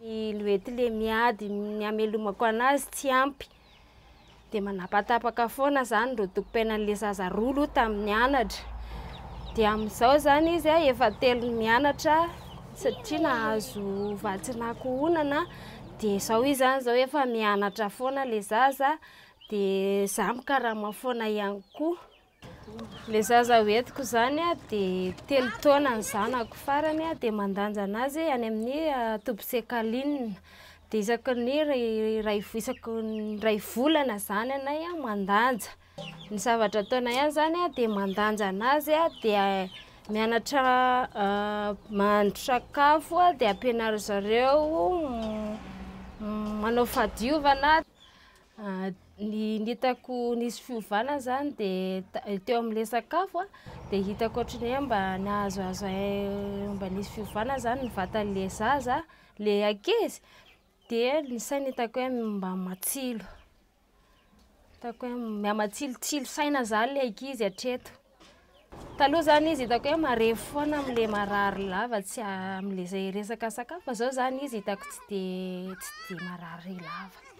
loety le miady ny amelomako an'azy tsy ampy de manapatapaka foana zany reo tokopainan'lay zaza roa lo tamin'ny anatra de amin'izao zany izy a efa telony mianatra satria nahazo vatsinako honana de zaho i zany zao efa mianatra foana lay zaza de zaho mikarahamafoana ihany koa le za za oentiko zany a de telo taona ny zanako farany a de mandanja an'azy iany amin'ny tobosekaline de isako ny r rayvo- isakoy ray volana zany anay a mandanja ny zavatra ataona ihany zany a de mandanja an'azy a di mianatra mahandro sakafo a de ampianara zareo manao faadiovana nynitako nizy fiovana zany de teo amle sakafoa de hitakoohatranyhe mba nyahzoazo ay mba nizy fiovana zany nyvatan'le zaza le akizy de ny saina hitako hoe mamatsilo itako hoemamatililaina zale ai ateta zany izy itako hoe maefona amleaarylavasymlezay resaksakafo zao zany izy hitako s desy de ararlaa